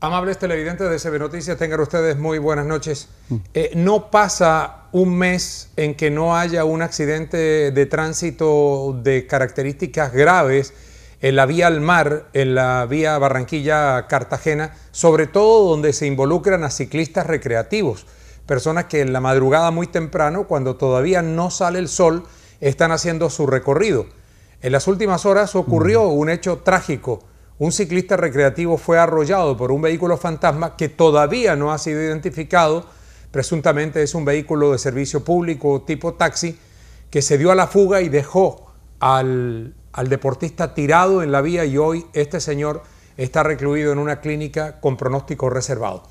Amables televidentes de CB Noticias, tengan ustedes muy buenas noches. Eh, no pasa un mes en que no haya un accidente de tránsito de características graves en la vía al mar, en la vía Barranquilla-Cartagena, sobre todo donde se involucran a ciclistas recreativos personas que en la madrugada muy temprano, cuando todavía no sale el sol, están haciendo su recorrido. En las últimas horas ocurrió mm. un hecho trágico. Un ciclista recreativo fue arrollado por un vehículo fantasma que todavía no ha sido identificado. Presuntamente es un vehículo de servicio público tipo taxi que se dio a la fuga y dejó al, al deportista tirado en la vía y hoy este señor está recluido en una clínica con pronóstico reservado.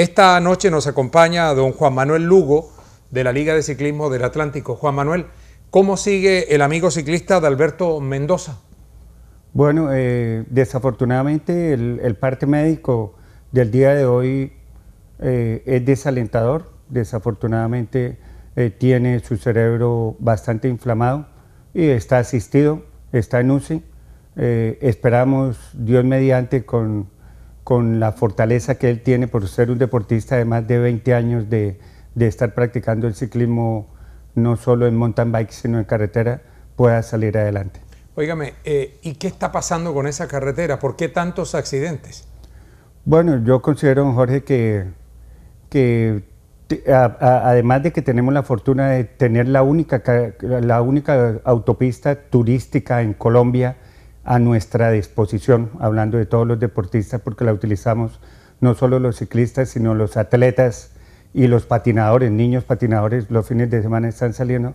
Esta noche nos acompaña don Juan Manuel Lugo de la Liga de Ciclismo del Atlántico. Juan Manuel, ¿cómo sigue el amigo ciclista de Alberto Mendoza? Bueno, eh, desafortunadamente el, parte médico del día de hoy eh, es desalentador. Desafortunadamente eh, tiene su cerebro bastante inflamado y está asistido, está en UCI. esperamos, Dios mediante, con con la fortaleza que él tiene por ser un deportista de más de 20 años de, estar practicando el ciclismo no solo en mountain bike, sino en carretera, pueda salir adelante. Óigame, eh, ¿y qué está pasando con esa carretera? ¿Por qué tantos accidentes? Bueno, yo considero, Jorge, que, además de que tenemos la fortuna de tener la única, la única autopista turística en Colombia, a nuestra disposición, hablando de todos los deportistas, porque la utilizamos no solo los ciclistas, sino los atletas y los patinadores, niños patinadores, los fines de semana están saliendo.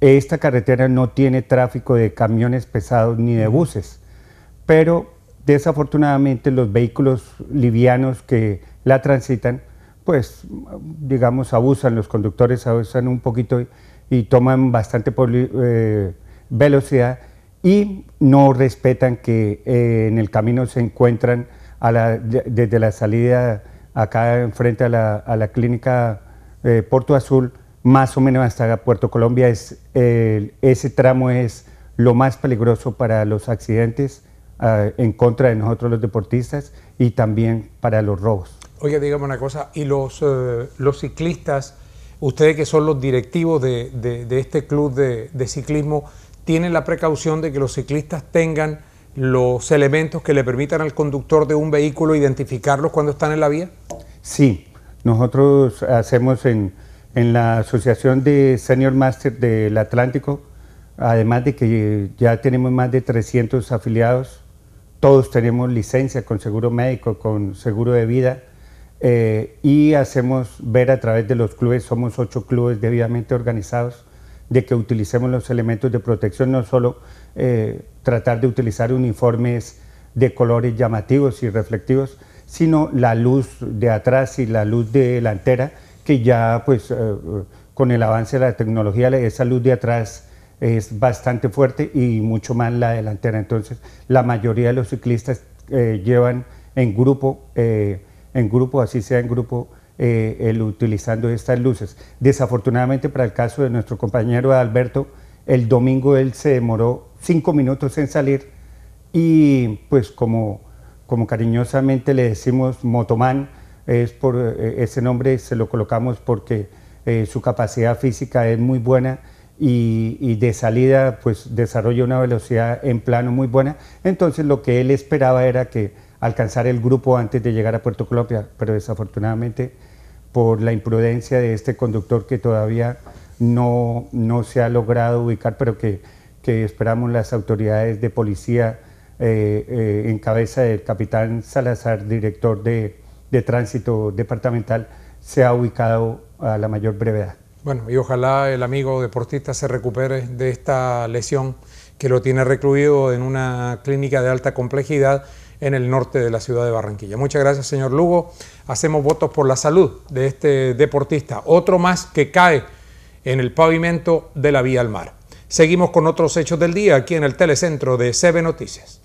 Esta carretera no tiene tráfico de camiones pesados ni de buses, pero desafortunadamente los vehículos livianos que la transitan, pues digamos abusan, los conductores abusan un poquito y, toman bastante eh, velocidad y no respetan que eh, en el camino se encuentran desde la salida acá enfrente a la, a la clínica Porto eh, Puerto Azul, más o menos hasta Puerto Colombia, es, ese tramo es lo más peligroso para los accidentes ah, en contra de nosotros los deportistas y también para los robos. Oye, digamos una cosa, ¿y los, eh, los ciclistas, ustedes que son los directivos de este club de ciclismo, tienen la precaución de que los ciclistas tengan los elementos que le permitan al conductor de un vehículo identificarlos cuando están en la vía? Sí, nosotros hacemos en, la Asociación de Senior Master del Atlántico, además de que ya tenemos más de 300 afiliados, todos tenemos licencia con seguro médico, con seguro de vida, eh, y hacemos ver a través de los clubes, somos ocho clubes debidamente organizados, de que utilicemos los elementos de protección, no solo eh, tratar de utilizar uniformes de colores llamativos y reflectivos, sino la luz de atrás y la luz delantera, que ya pues eh, con el avance de la tecnología esa luz de atrás es bastante fuerte y mucho más la delantera. Entonces la mayoría de los ciclistas eh, llevan en grupo, en grupo, así sea en grupo, eh, el, utilizando estas luces. Desafortunadamente para el caso de nuestro compañero Alberto, el domingo él se demoró cinco minutos en salir y pues como, como cariñosamente le decimos Motoman es por, eh, ese nombre se lo colocamos porque eh, su capacidad física es muy buena y, y, de salida pues desarrolla una velocidad en plano muy buena. Entonces lo que él esperaba era que alcanzar el grupo antes de llegar a Puerto Colombia, pero desafortunadamente por la imprudencia de este conductor que todavía no, no se ha logrado ubicar, pero que, que esperamos las autoridades de policía eh, eh, en cabeza del capitán Salazar, director de, de tránsito departamental, se ha ubicado a la mayor brevedad. Bueno, y ojalá el amigo deportista se recupere de esta lesión que lo tiene recluido en una clínica de alta complejidad en el norte de la ciudad de Barranquilla. Muchas gracias, señor Lugo. Hacemos votos por la salud de este deportista, otro más que cae en el pavimento de la vía al mar. Seguimos con otros hechos del día aquí en el telecentro de CB Noticias.